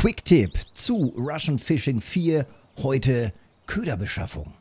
Quick-Tipp zu Russian Fishing 4, heute Köderbeschaffung.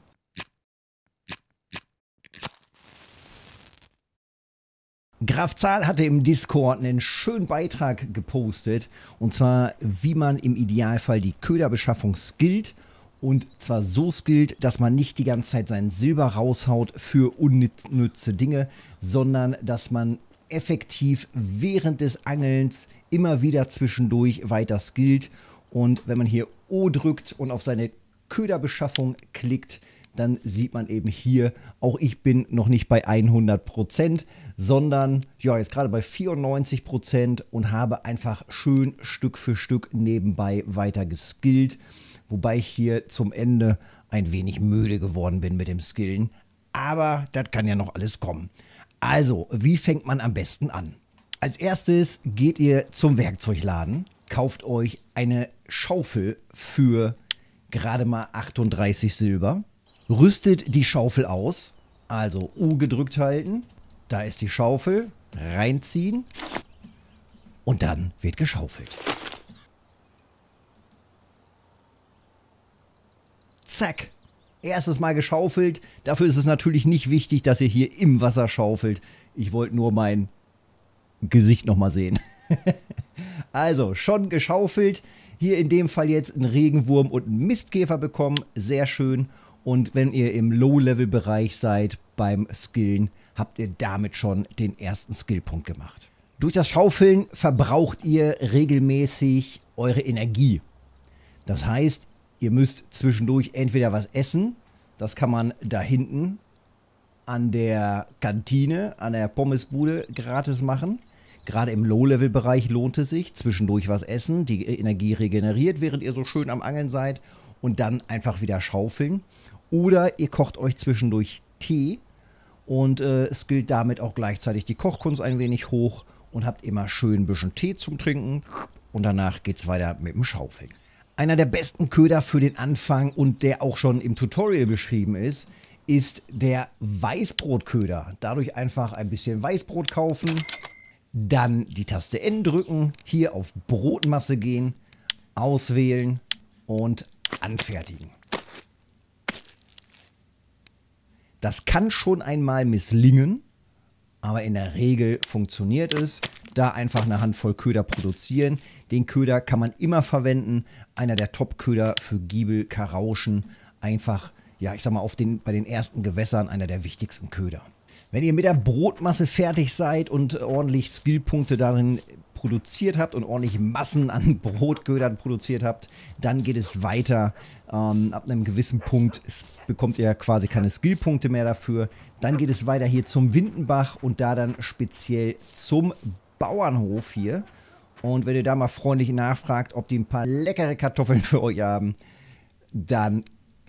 Graf Zahl hatte im Discord einen schönen Beitrag gepostet und zwar, wie man im Idealfall die Köderbeschaffung skillt und zwar so skillt, dass man nicht die ganze Zeit seinen Silber raushaut für unnütze Dinge, sondern dass man effektiv während des Angelns immer wieder zwischendurch weiter skillt. Und wenn man hier O drückt und auf seine Köderbeschaffung klickt, dann sieht man eben hier, auch ich bin noch nicht bei 100%, sondern ja, jetzt gerade bei 94% und habe einfach schön Stück für Stück nebenbei weiter geskillt, wobei ich hier zum Ende ein wenig müde geworden bin mit dem Skillen, aber das kann ja noch alles kommen. Also, wie fängt man am besten an? Als erstes geht ihr zum Werkzeugladen, kauft euch eine Schaufel für gerade mal 38 Silber, rüstet die Schaufel aus, also U gedrückt halten, da ist die Schaufel, reinziehen und dann wird geschaufelt. Zack, erstes Mal geschaufelt. Dafür ist es natürlich nicht wichtig, dass ihr hier im Wasser schaufelt. Ich wollte nur meinen Gesicht nochmal sehen. also, schon geschaufelt. Hier in dem Fall jetzt einen Regenwurm und einen Mistkäfer bekommen. Sehr schön. Und wenn ihr im Low-Level-Bereich seid beim Skillen, habt ihr damit schon den ersten Skillpunkt gemacht. Durch das Schaufeln verbraucht ihr regelmäßig eure Energie. Das heißt, ihr müsst zwischendurch entweder was essen, das kann man da hinten an der Kantine, an der Pommesbude gratis machen. Gerade im Low-Level-Bereich lohnt es sich zwischendurch was essen, die Energie regeneriert, während ihr so schön am Angeln seid und dann einfach wieder schaufeln. Oder ihr kocht euch zwischendurch Tee und äh, es gilt damit auch gleichzeitig die Kochkunst ein wenig hoch und habt immer schön ein bisschen Tee zum Trinken und danach geht es weiter mit dem Schaufeln. Einer der besten Köder für den Anfang und der auch schon im Tutorial beschrieben ist, ist der Weißbrotköder. Dadurch einfach ein bisschen Weißbrot kaufen, dann die Taste N drücken, hier auf Brotmasse gehen, auswählen und anfertigen. Das kann schon einmal misslingen, aber in der Regel funktioniert es. Da einfach eine Handvoll Köder produzieren. Den Köder kann man immer verwenden. Einer der Top-Köder für Giebel, Karauschen. Einfach, ja, ich sag mal, auf den, bei den ersten Gewässern einer der wichtigsten Köder. Wenn ihr mit der Brotmasse fertig seid und äh, ordentlich Skillpunkte darin produziert habt und ordentlich Massen an Brotgödern produziert habt, dann geht es weiter. Ähm, ab einem gewissen Punkt bekommt ihr quasi keine Skillpunkte mehr dafür. Dann geht es weiter hier zum Windenbach und da dann speziell zum Bauernhof hier. Und wenn ihr da mal freundlich nachfragt, ob die ein paar leckere Kartoffeln für euch haben, dann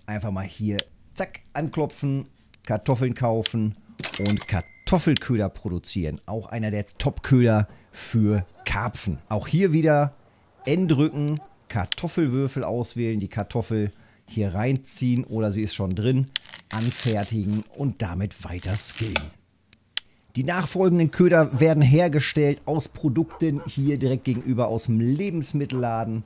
einfach mal hier, zack, anklopfen, Kartoffeln kaufen und Kartoffelköder produzieren. Auch einer der Top-Köder für Karpfen. Auch hier wieder N drücken, Kartoffelwürfel auswählen, die Kartoffel hier reinziehen oder sie ist schon drin, anfertigen und damit weiter skillen. Die nachfolgenden Köder werden hergestellt aus Produkten hier direkt gegenüber aus dem Lebensmittelladen.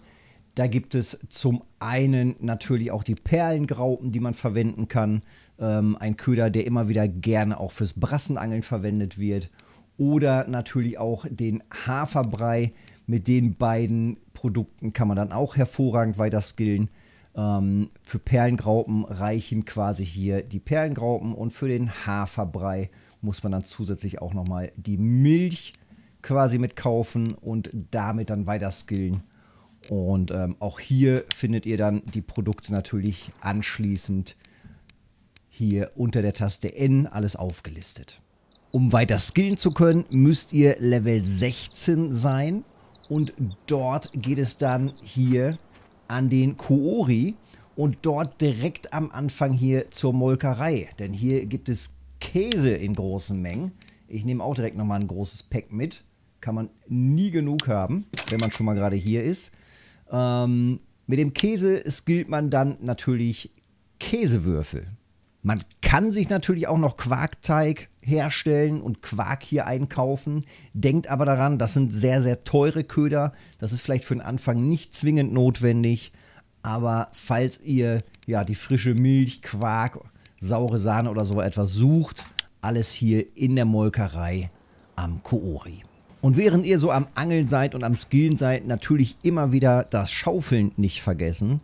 Da gibt es zum einen natürlich auch die Perlengraupen, die man verwenden kann. Ähm, ein Köder, der immer wieder gerne auch fürs Brassenangeln verwendet wird. Oder natürlich auch den Haferbrei. Mit den beiden Produkten kann man dann auch hervorragend weiter skillen. Ähm, für Perlengraupen reichen quasi hier die Perlengraupen und für den Haferbrei muss man dann zusätzlich auch nochmal die Milch quasi mitkaufen und damit dann weiter skillen. Und ähm, auch hier findet ihr dann die Produkte natürlich anschließend hier unter der Taste N alles aufgelistet. Um weiter skillen zu können, müsst ihr Level 16 sein und dort geht es dann hier an den Koori und dort direkt am Anfang hier zur Molkerei, denn hier gibt es Käse in großen Mengen. Ich nehme auch direkt nochmal ein großes Pack mit. Kann man nie genug haben, wenn man schon mal gerade hier ist. Ähm, mit dem Käse skillt man dann natürlich Käsewürfel. Man kann sich natürlich auch noch Quarkteig herstellen und Quark hier einkaufen. Denkt aber daran, das sind sehr, sehr teure Köder. Das ist vielleicht für den Anfang nicht zwingend notwendig. Aber falls ihr ja die frische Milch, Quark, saure Sahne oder so etwas sucht, alles hier in der Molkerei am Koori. Und während ihr so am Angeln seid und am Skillen seid, natürlich immer wieder das Schaufeln nicht vergessen.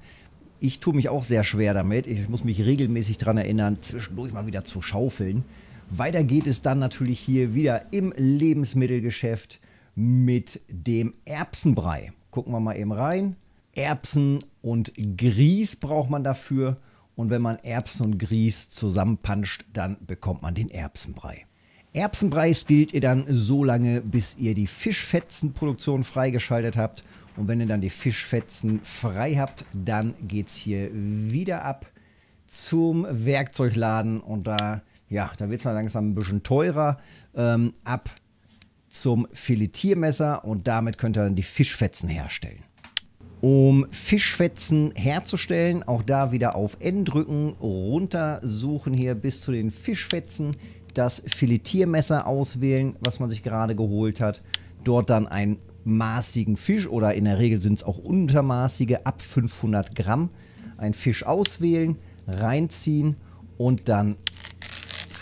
Ich tue mich auch sehr schwer damit. Ich muss mich regelmäßig daran erinnern, zwischendurch mal wieder zu schaufeln. Weiter geht es dann natürlich hier wieder im Lebensmittelgeschäft mit dem Erbsenbrei. Gucken wir mal eben rein. Erbsen und Grieß braucht man dafür. Und wenn man Erbsen und Grieß zusammenpanscht, dann bekommt man den Erbsenbrei. Erbsenpreis gilt ihr dann so lange, bis ihr die Fischfetzenproduktion freigeschaltet habt. Und wenn ihr dann die Fischfetzen frei habt, dann geht es hier wieder ab zum Werkzeugladen. Und da, ja, da wird es dann langsam ein bisschen teurer. Ähm, ab zum Filetiermesser und damit könnt ihr dann die Fischfetzen herstellen. Um Fischfetzen herzustellen, auch da wieder auf N drücken, runter suchen hier bis zu den Fischfetzen das Filetiermesser auswählen, was man sich gerade geholt hat. Dort dann einen maßigen Fisch oder in der Regel sind es auch untermaßige ab 500 Gramm. Ein Fisch auswählen, reinziehen und dann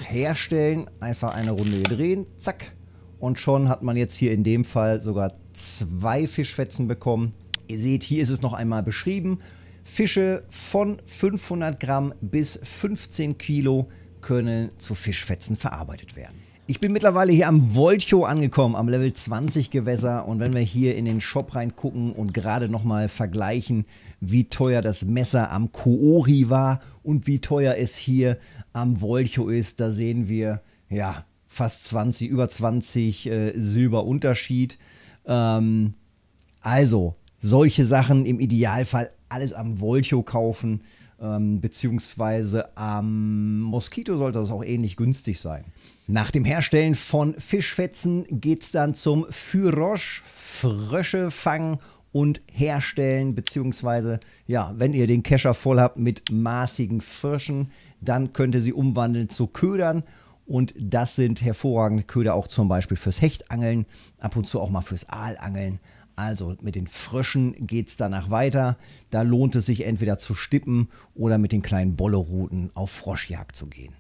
herstellen. Einfach eine Runde drehen, zack. Und schon hat man jetzt hier in dem Fall sogar zwei Fischfetzen bekommen. Ihr seht, hier ist es noch einmal beschrieben. Fische von 500 Gramm bis 15 Kilo können zu Fischfetzen verarbeitet werden. Ich bin mittlerweile hier am Volcho angekommen, am Level 20 Gewässer und wenn wir hier in den Shop reingucken und gerade nochmal vergleichen, wie teuer das Messer am Koori war und wie teuer es hier am Volcho ist, da sehen wir ja fast 20, über 20 äh, Silber Unterschied. Ähm, also solche Sachen im Idealfall alles am Volcho kaufen ähm, beziehungsweise am Moskito sollte das auch ähnlich günstig sein. Nach dem Herstellen von Fischfetzen geht es dann zum Fürosch, Frösche fangen und herstellen, beziehungsweise, ja, wenn ihr den Kescher voll habt mit maßigen Fröschen, dann könnt ihr sie umwandeln zu Ködern und das sind hervorragende Köder auch zum Beispiel fürs Hechtangeln, ab und zu auch mal fürs Aalangeln, also mit den Fröschen geht es danach weiter. Da lohnt es sich entweder zu stippen oder mit den kleinen Bolleruten auf Froschjagd zu gehen.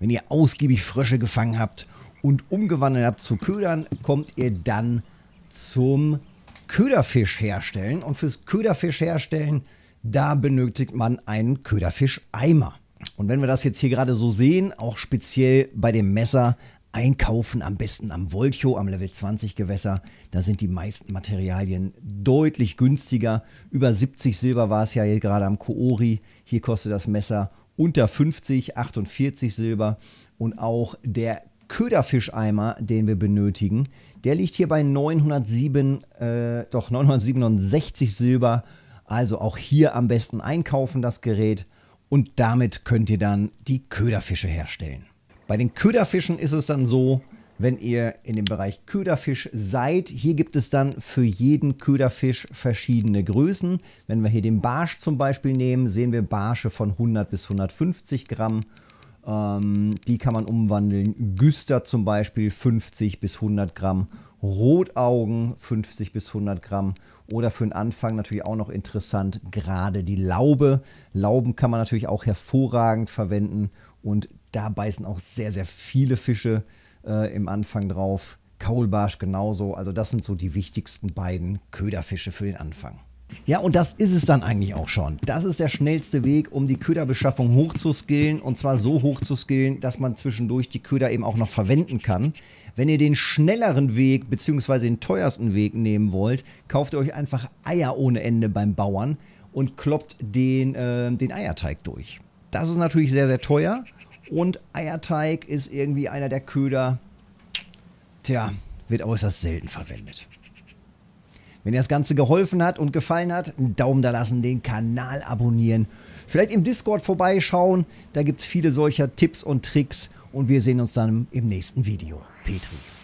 Wenn ihr ausgiebig Frösche gefangen habt und umgewandelt habt zu Ködern, kommt ihr dann zum Köderfisch herstellen. Und fürs Köderfisch herstellen, da benötigt man einen Köderfischeimer. Und wenn wir das jetzt hier gerade so sehen, auch speziell bei dem Messer, einkaufen, am besten am Volcho, am Level 20 Gewässer. Da sind die meisten Materialien deutlich günstiger. Über 70 Silber war es ja hier gerade am Koori. Hier kostet das Messer unter 50, 48 Silber. Und auch der Köderfischeimer, den wir benötigen, der liegt hier bei 907, äh, doch 967 Silber. Also auch hier am besten einkaufen das Gerät und damit könnt ihr dann die Köderfische herstellen. Bei den Köderfischen ist es dann so, wenn ihr in dem Bereich Köderfisch seid. Hier gibt es dann für jeden Köderfisch verschiedene Größen. Wenn wir hier den Barsch zum Beispiel nehmen, sehen wir Barsche von 100 bis 150 Gramm. Ähm, die kann man umwandeln. Güster zum Beispiel 50 bis 100 Gramm. Rotaugen 50 bis 100 Gramm. Oder für den Anfang natürlich auch noch interessant, gerade die Laube. Lauben kann man natürlich auch hervorragend verwenden und da beißen auch sehr, sehr viele Fische äh, im Anfang drauf. Kaulbarsch genauso. Also das sind so die wichtigsten beiden Köderfische für den Anfang. Ja, und das ist es dann eigentlich auch schon. Das ist der schnellste Weg, um die Köderbeschaffung hochzuskillen. Und zwar so hochzuskillen, dass man zwischendurch die Köder eben auch noch verwenden kann. Wenn ihr den schnelleren Weg bzw. den teuersten Weg nehmen wollt, kauft ihr euch einfach Eier ohne Ende beim Bauern und kloppt den, äh, den Eierteig durch. Das ist natürlich sehr, sehr teuer. Und Eierteig ist irgendwie einer der Köder. Tja, wird äußerst selten verwendet. Wenn dir das Ganze geholfen hat und gefallen hat, einen Daumen da lassen, den Kanal abonnieren. Vielleicht im Discord vorbeischauen, da gibt es viele solcher Tipps und Tricks und wir sehen uns dann im nächsten Video. Petri.